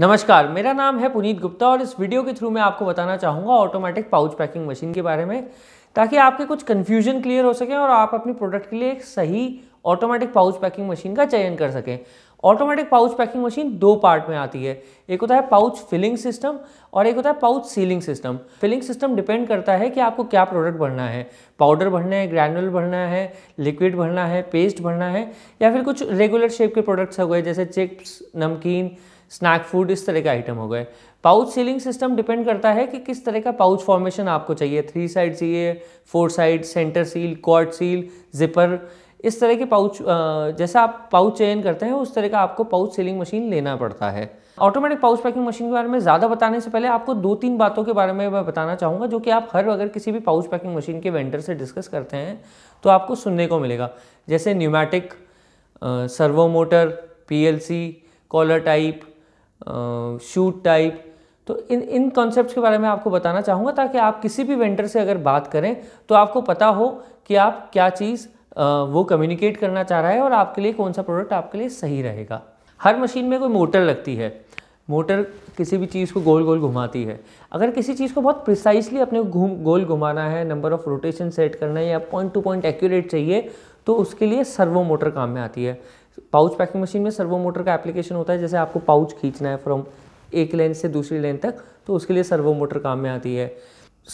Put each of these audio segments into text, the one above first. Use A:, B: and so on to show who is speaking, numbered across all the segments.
A: नमस्कार मेरा नाम है पुनीत गुप्ता और इस वीडियो के थ्रू मैं आपको बताना चाहूँगा ऑटोमेटिक पाउच पैकिंग मशीन के बारे में ताकि आपके कुछ कन्फ्यूजन क्लियर हो सके और आप अपनी प्रोडक्ट के लिए एक सही ऑटोमेटिक पाउच पैकिंग मशीन का चयन कर सकें ऑटोमेटिक पाउच पैकिंग मशीन दो पार्ट में आती है एक होता है पाउच फिलिंग सिस्टम और एक होता है pouch sealing system filling system depend करता है कि आपको क्या प्रोडक्ट भरना है पाउडर भरना है ग्रैनुलर भरना है लिक्विड भरना है पेस्ट भरना है या फिर कुछ रेगुलर शेप के प्रोडक्ट्स हो गए जैसे चिप्स नमकीन स्नैक फूड इस तरह के आइटम हो गए पाउच सीलिंग सिस्टम डिपेंड करता है कि किस तरह का पाउच फॉर्मेशन आपको चाहिए थ्री साइड चाहिए four side centre seal quad seal zipper इस तरह के पाउच जैसा आप पाउच चयन करते हैं उस तरह का आपको पाउच सीलिंग मशीन लेना पड़ता है ऑटोमेटिक पाउच पैकिंग मशीन के बारे में ज़्यादा बताने से पहले आपको दो तीन बातों के बारे में मैं बताना चाहूँगा जो कि आप हर अगर किसी भी पाउच पैकिंग मशीन के वेंडर से डिस्कस करते हैं तो आपको सुनने को मिलेगा जैसे न्यूमैटिक सर्वो मोटर सी कॉलर टाइप शूट टाइप तो इन इन कॉन्सेप्ट्स के बारे में आपको बताना चाहूँगा ताकि आप किसी भी वेंडर से अगर बात करें तो आपको पता हो कि आप क्या चीज़ वो कम्युनिकेट करना चाह रहा है और आपके लिए कौन सा प्रोडक्ट आपके लिए सही रहेगा हर मशीन में कोई मोटर लगती है मोटर किसी भी चीज़ को गोल गोल घुमाती है अगर किसी चीज़ को बहुत प्रिसाइसली अपने घूम गोल घुमाना है नंबर ऑफ़ रोटेशन सेट करना है या पॉइंट टू पॉइंट एक्यूरेट चाहिए तो उसके लिए सर्वो मोटर काम में आती है पाउच पैकिंग मशीन में सर्वो मोटर का एप्लीकेशन होता है जैसे आपको पाउच खींचना है फ्रॉम एक लेन से दूसरी लेन तक तो उसके लिए सर्वो मोटर काम में आती है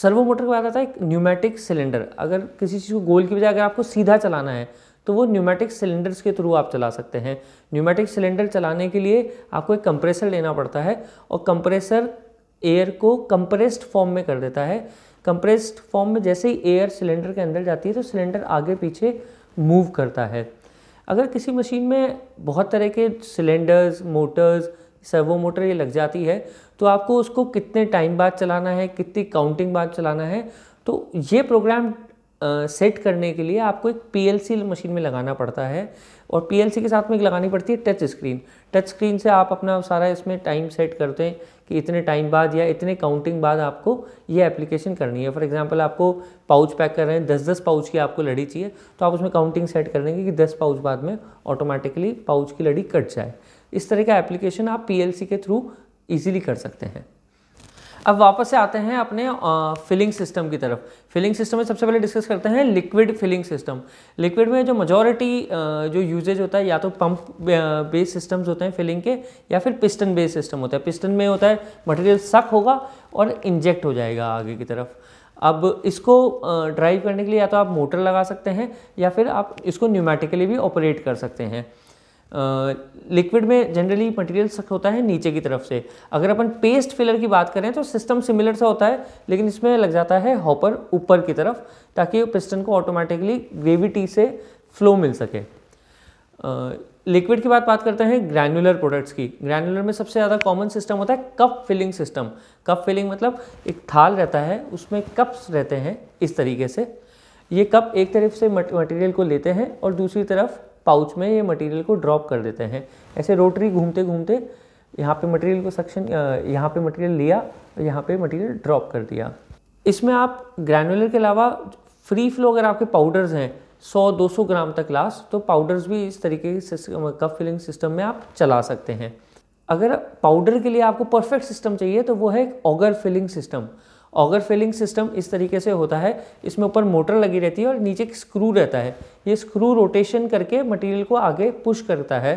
A: सर्वो मोटर के बाद आता है एक न्यूमेटिक सिलेंडर अगर किसी चीज़ को गोल की बजाय अगर आपको सीधा चलाना है तो वो न्यूमेटिक सिलेंडर्स के थ्रू आप चला सकते हैं न्यूमेटिक सिलेंडर चलाने के लिए आपको एक कंप्रेसर लेना पड़ता है और कंप्रेसर एयर को कंप्रेस्ड फॉर्म में कर देता है कंप्रेस्ड फॉर्म में जैसे ही एयर सिलेंडर के अंदर जाती है तो सिलेंडर आगे पीछे मूव करता है अगर किसी मशीन में बहुत तरह के सिलेंडर्स मोटर्स सर्वो मोटर ये लग जाती है तो आपको उसको कितने टाइम बाद चलाना है कितनी काउंटिंग बाद चलाना है तो ये प्रोग्राम सेट करने के लिए आपको एक पीएलसी मशीन में लगाना पड़ता है और पीएलसी के साथ में एक लगानी पड़ती है टच स्क्रीन टच स्क्रीन से आप अपना सारा इसमें टाइम सेट करते हैं कि इतने टाइम बाद या इतने काउंटिंग बाद आपको ये एप्लीकेशन करनी है फॉर एग्जांपल आपको पाउच पैक कर रहे हैं दस दस पाउच की आपको लड़ी चाहिए तो आप उसमें काउंटिंग सेट कर देंगे कि दस पाउच बाद में ऑटोमेटिकली पाउच की लड़ी कट जाए इस तरह का एप्लीकेशन आप पी के थ्रू ईजिली कर सकते हैं अब वापस से आते हैं अपने फिलिंग सिस्टम की तरफ फिलिंग सिस्टम में सबसे पहले डिस्कस करते हैं लिक्विड फिलिंग सिस्टम लिक्विड में जो मजॉरिटी जो यूजेज होता है या तो पंप बेस सिस्टम्स होते हैं फिलिंग के या फिर पिस्टन बेस सिस्टम होता है पिस्टन में होता है मटेरियल सक होगा और इंजेक्ट हो जाएगा आगे की तरफ अब इसको ड्राइव करने के लिए या तो आप मोटर लगा सकते हैं या फिर आप इसको न्यूमेटिकली भी ऑपरेट कर सकते हैं लिक्विड में जनरली मटेरियल होता है नीचे की तरफ से अगर अपन पेस्ट फिलर की बात करें तो सिस्टम सिमिलर सा होता है लेकिन इसमें लग जाता है हॉपर ऊपर की तरफ ताकि पिस्टन को ऑटोमेटिकली ग्रेविटी से फ्लो मिल सके लिक्विड की बात बात करते हैं ग्रैनुलर प्रोडक्ट्स की ग्रैनुलर में सबसे ज़्यादा कॉमन सिस्टम होता है cup filling system cup filling मतलब एक थाल रहता है उसमें कप्स रहते हैं इस तरीके से ये कप एक तरफ से मटेरियल को लेते हैं और दूसरी तरफ पाउच में ये मटेरियल को ड्रॉप कर देते हैं ऐसे रोटरी घूमते घूमते यहाँ पे मटेरियल को सक्शन यहाँ पे मटेरियल लिया और यहाँ पे मटेरियल ड्रॉप कर दिया इसमें आप ग्रैनुलर के अलावा फ्री फ्लो अगर आपके पाउडर्स हैं 100-200 ग्राम तक लास्ट तो पाउडर्स भी इस तरीके के कप फिलिंग सिस्टम में आप चला सकते हैं अगर पाउडर के लिए आपको परफेक्ट सिस्टम चाहिए तो वो है एक auger filling system auger filling system इस तरीके से होता है इसमें ऊपर मोटर लगी रहती है और नीचे एक स्क्रू रहता है ये स्क्रू रोटेशन करके मटेरियल को आगे पुश करता है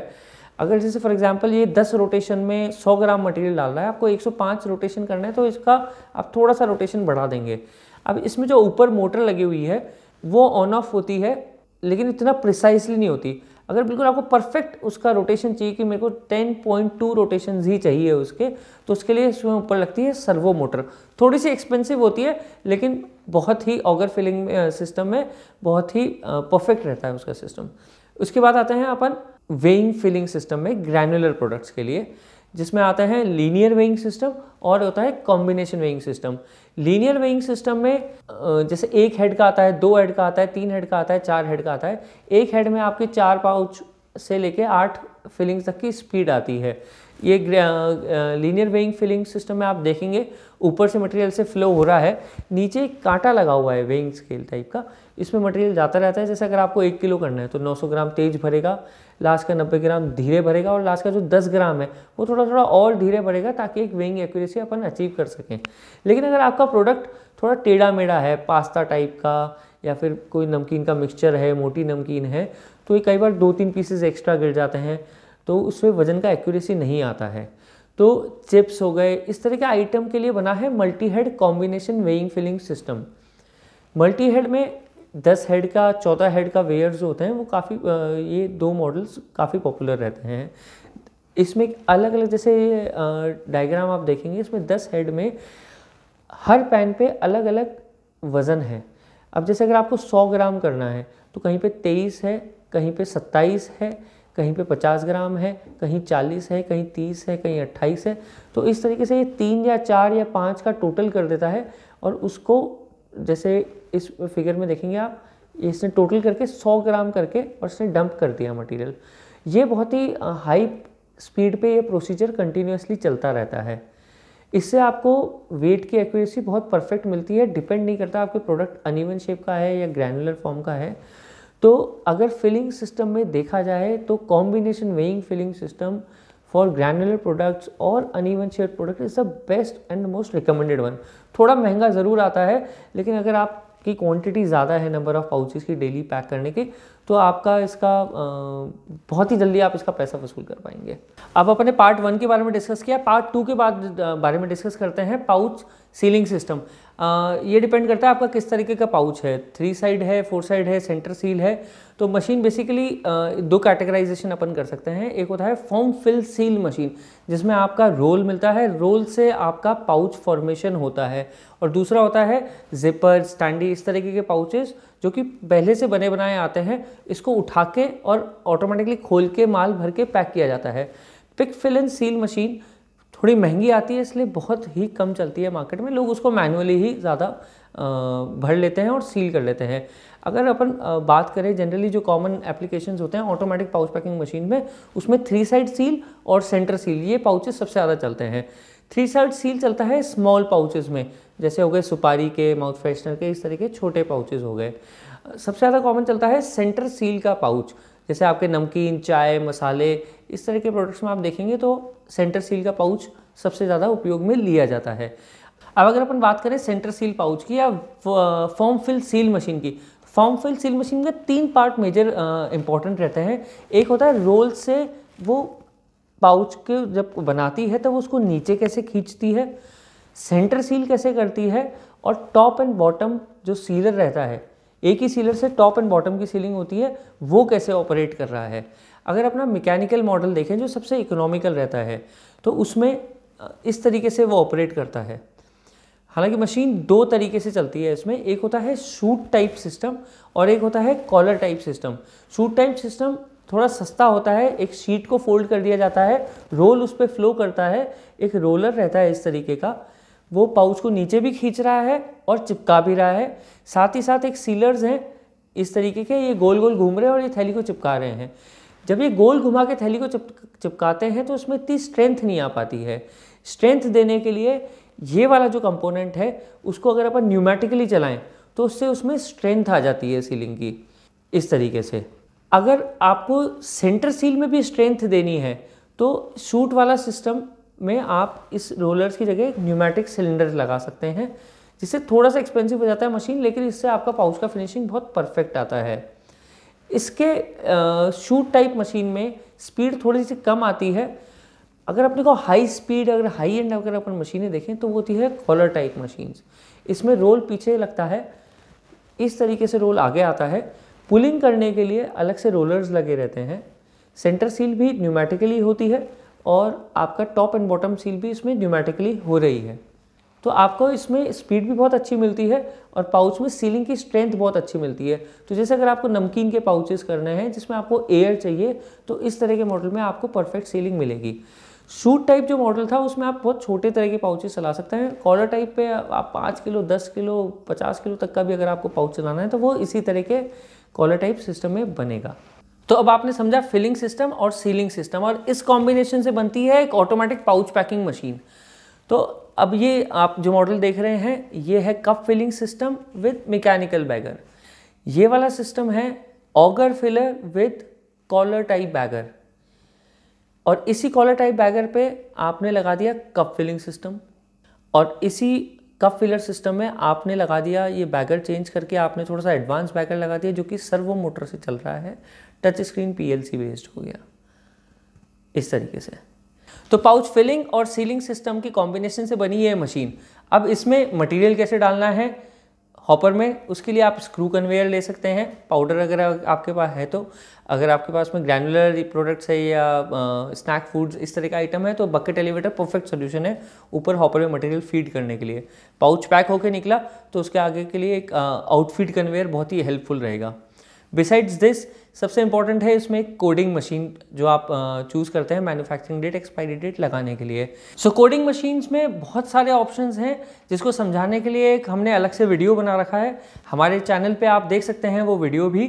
A: अगर जैसे फॉर एग्जांपल ये 10 रोटेशन में 100 ग्राम मटेरियल रहा है आपको 105 रोटेशन करना है तो इसका आप थोड़ा सा रोटेशन बढ़ा देंगे अब इसमें जो ऊपर मोटर लगी हुई है वो ऑन ऑफ होती है लेकिन इतना प्रिसाइसली नहीं होती अगर बिल्कुल आपको परफेक्ट उसका रोटेशन चाहिए कि मेरे को 10.2 रोटेशन ही चाहिए उसके तो उसके लिए इसमें ऊपर लगती है सर्वो मोटर थोड़ी सी एक्सपेंसिव होती है लेकिन बहुत ही ऑगर फिलिंग सिस्टम में बहुत ही परफेक्ट रहता है उसका सिस्टम उसके बाद आते हैं अपन वेइंग फिलिंग सिस्टम में ग्रैनुलर प्रोडक्ट्स के लिए जिसमें आता है लीनियर वेइंग सिस्टम और होता है combination weighing system linear weighing system में जैसे एक हेड का आता है दो हेड का आता है तीन हेड का आता है चार हेड का आता है एक हेड में आपके चार पाउच से लेके आठ फिलिंग्स तक की स्पीड आती है ये लीनियर वेइंग फिलिंग सिस्टम में आप देखेंगे ऊपर से मटेरियल से फ्लो हो रहा है नीचे एक कांटा लगा हुआ है वेइंग स्केल टाइप का इसमें मटेरियल जाता रहता है जैसे अगर आपको एक किलो करना है तो 900 ग्राम तेज भरेगा लास्ट का 90 ग्राम धीरे भरेगा और लास्ट का जो 10 ग्राम है वो थोड़ा थोड़ा और धीरे भरेगा ताकि एक वेइंग एक्यूरेसी अपन अचीव कर सकें लेकिन अगर आपका प्रोडक्ट थोड़ा टेढ़ा मेढ़ा है पास्ता टाइप का या फिर कोई नमकीन का मिक्सचर है मोटी नमकीन है तो ये कई बार दो तीन पीसेज एक्स्ट्रा गिर जाते हैं तो उसमें वजन का एक्यूरेसी नहीं आता है तो चिप्स हो गए इस तरह के आइटम के लिए बना है multi head combination weighing filling system multi head में दस हेड का चौथा हेड का वेयर जो होते हैं वो काफ़ी ये दो मॉडल्स काफ़ी पॉपुलर रहते हैं इसमें अलग अलग जैसे डायग्राम आप देखेंगे इसमें दस हेड में हर पैन पे अलग अलग वज़न है अब जैसे अगर आपको सौ ग्राम करना है तो कहीं पे तेईस है कहीं पे सत्ताईस है कहीं पे 50 ग्राम है कहीं 40 है कहीं 30 है कहीं 28 है तो इस तरीके से ये तीन या चार या पाँच का टोटल कर देता है और उसको जैसे इस फिगर में देखेंगे आप इसने टोटल करके 100 ग्राम करके और इसने डंप कर दिया मटेरियल ये बहुत ही हाई स्पीड पे ये प्रोसीजर कंटिन्यूसली चलता रहता है इससे आपको वेट की एक्यूरेसी बहुत परफेक्ट मिलती है डिपेंड नहीं करता आपके प्रोडक्ट अनइवन शेप का है या ग्रैनुलर फॉर्म का है तो अगर फिलिंग सिस्टम में देखा जाए तो combination weighing filling system for granular products और uneven shape product is the best and most recommended one थोड़ा महंगा ज़रूर आता है लेकिन अगर आपकी क्वांटिटी ज़्यादा है नंबर ऑफ़ पाउचेस की डेली पैक करने की तो आपका इसका बहुत ही जल्दी आप इसका पैसा वसूल कर पाएंगे अब अपने पार्ट वन के बारे में डिस्कस किया पार्ट टू के बाद बारे में डिस्कस करते हैं पाउच सीलिंग सिस्टम ये डिपेंड करता है आपका किस तरीके का पाउच है थ्री साइड है फोर साइड है सेंटर सील है तो मशीन बेसिकली दो कैटेगराइजेशन अपन कर सकते हैं एक होता है फॉर्म फिल सील मशीन जिसमें आपका रोल मिलता है रोल से आपका पाउच फॉर्मेशन होता है और दूसरा होता है जिपर स्टैंडी इस तरीके के पाउचेस जो कि पहले से बने बनाए आते हैं इसको उठा के और ऑटोमेटिकली खोल के माल भर के पैक किया जाता है pick fill and seal machine थोड़ी महंगी आती है इसलिए बहुत ही कम चलती है मार्केट में लोग उसको मैनुअली ही ज़्यादा भर लेते हैं और सील कर लेते हैं अगर अपन बात करें जनरली जो कॉमन एप्लीकेशंस होते हैं ऑटोमेटिक पाउच पैकिंग मशीन में उसमें थ्री साइड सील और सेंटर सील ये पाउचेस सबसे ज़्यादा चलते हैं थ्री साइड सील चलता है स्मॉल पाउचेस में जैसे हो गए सुपारी के माउथ फ्रेशनर के इस तरीके छोटे पाउचेस हो गए सबसे ज़्यादा कॉमन चलता है सेंटर सील का पाउच जैसे आपके नमकीन चाय मसाले इस तरह के प्रोडक्ट्स में आप देखेंगे तो सेंटर सील का पाउच सबसे ज़्यादा उपयोग में लिया जाता है अब अगर अपन बात करें सेंटर सील पाउच की या फॉर्म फिल सील मशीन की फॉर्म फिल सील मशीन का तीन पार्ट मेजर इंपॉर्टेंट रहते हैं एक होता है रोल से वो पाउच के जब बनाती है तो उसको नीचे कैसे खींचती है सेंटर सील कैसे करती है और टॉप एंड बॉटम जो सीलर रहता है एक ही सीलर से टॉप एंड बॉटम की सीलिंग होती है वो कैसे ऑपरेट कर रहा है अगर अपना मैकेनिकल मॉडल देखें जो सबसे इकोनॉमिकल रहता है तो उसमें इस तरीके से वो ऑपरेट करता है हालांकि मशीन दो तरीके से चलती है इसमें एक होता है सूट टाइप सिस्टम और एक होता है collar type system chute type system थोड़ा सस्ता होता है एक शीट को फोल्ड कर दिया जाता है रोल उस पर फ्लो करता है एक रोलर रहता है इस तरीके का वो पाउच को नीचे भी खींच रहा है और चिपका भी रहा है साथ ही साथ एक सीलर्स हैं इस तरीके के ये गोल गोल घूम रहे हैं और ये थैली को चिपका रहे हैं जब ये गोल घुमा के थैली को चिप चिपकाते हैं तो उसमें इतनी स्ट्रेंथ नहीं आ पाती है स्ट्रेंथ देने के लिए ये वाला जो कंपोनेंट है उसको अगर अपन न्यूमेटिकली चलाएं तो उससे उसमें स्ट्रेंथ आ जाती है सीलिंग की इस तरीके से अगर आपको सेंटर सील में भी स्ट्रेंथ देनी है तो शूट वाला सिस्टम में आप इस रोलर्स की जगह एक न्यूमेटिक सिलेंडर लगा सकते हैं जिससे थोड़ा सा एक्सपेंसिव हो जाता है मशीन लेकिन इससे आपका पाउच का फिनिशिंग बहुत परफेक्ट आता है इसके शूट टाइप मशीन में स्पीड थोड़ी सी कम आती है अगर अपने को हाई स्पीड अगर हाई एंड अगर अपन मशीनें देखें तो वो होती है कॉलर टाइप मशीन्स इसमें रोल पीछे लगता है इस तरीके से रोल आगे आता है पुलिंग करने के लिए अलग से रोलर्स लगे रहते हैं सेंटर सील भी न्यूमेटिकली होती है और आपका टॉप एंड बॉटम सील भी इसमें न्यूमेटिकली हो रही है तो आपको इसमें स्पीड भी बहुत अच्छी मिलती है और पाउच में सीलिंग की स्ट्रेंथ बहुत अच्छी मिलती है तो जैसे अगर आपको नमकीन के पाउचेस करने हैं जिसमें आपको एयर चाहिए तो इस तरह के मॉडल में आपको परफेक्ट सीलिंग मिलेगी शूट टाइप जो मॉडल था उसमें आप बहुत छोटे तरह के पाउचेस चला सकते हैं कॉलर टाइप पे आप पाँच किलो दस किलो पचास किलो तक का भी अगर आपको पाउच चलाना है तो वो इसी तरह के कॉलर टाइप सिस्टम में बनेगा तो अब आपने समझा फिलिंग सिस्टम और सीलिंग सिस्टम और इस कॉम्बिनेशन से बनती है एक ऑटोमेटिक पाउच पैकिंग मशीन तो अब ये आप जो मॉडल देख रहे हैं ये है cup filling system with mechanical bagger ये वाला सिस्टम है auger filler with collar type bagger और इसी कॉलर टाइप बैगर पे आपने लगा दिया कप फिलिंग सिस्टम और इसी कप फिलर सिस्टम में आपने लगा दिया ये बैगर चेंज करके आपने थोड़ा सा एडवांस बैगर लगा दिया जो कि सर्वो मोटर से चल रहा है टच स्क्रीन पीएलसी बेस्ड हो गया इस तरीके से तो पाउच फिलिंग और सीलिंग सिस्टम की कॉम्बिनेशन से बनी है मशीन अब इसमें मटेरियल कैसे डालना है हॉपर में उसके लिए आप स्क्रू कन्वेयर ले सकते हैं पाउडर अगर आपके पास है तो अगर आपके पास में ग्रैनुलर प्रोडक्ट्स है या स्नैक फूड्स इस तरह का आइटम है तो बकेट एलिवेटर परफेक्ट सोल्यूशन है ऊपर हॉपर में मटेरियल फीड करने के लिए पाउच पैक होकर निकला तो उसके आगे के लिए एक आउटफिट कन्वेयर बहुत ही हेल्पफुल रहेगा बिसाइड्स दिस सबसे इंपॉर्टेंट है इसमें कोडिंग मशीन जो आप चूज़ करते हैं मैन्युफैक्चरिंग डेट एक्सपायरी डेट लगाने के लिए सो कोडिंग मशीन्स में बहुत सारे ऑप्शन हैं जिसको समझाने के लिए एक हमने अलग से वीडियो बना रखा है हमारे चैनल पर आप देख सकते हैं वो वीडियो भी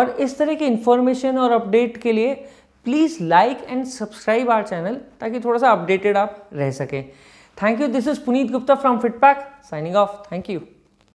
A: और इस तरह की इन्फॉर्मेशन और अपडेट के लिए please like and subscribe our channel ताकि थोड़ा सा अपडेटेड आप रह सकें thank you this is Puneet Gupta from Fitpack signing off thank you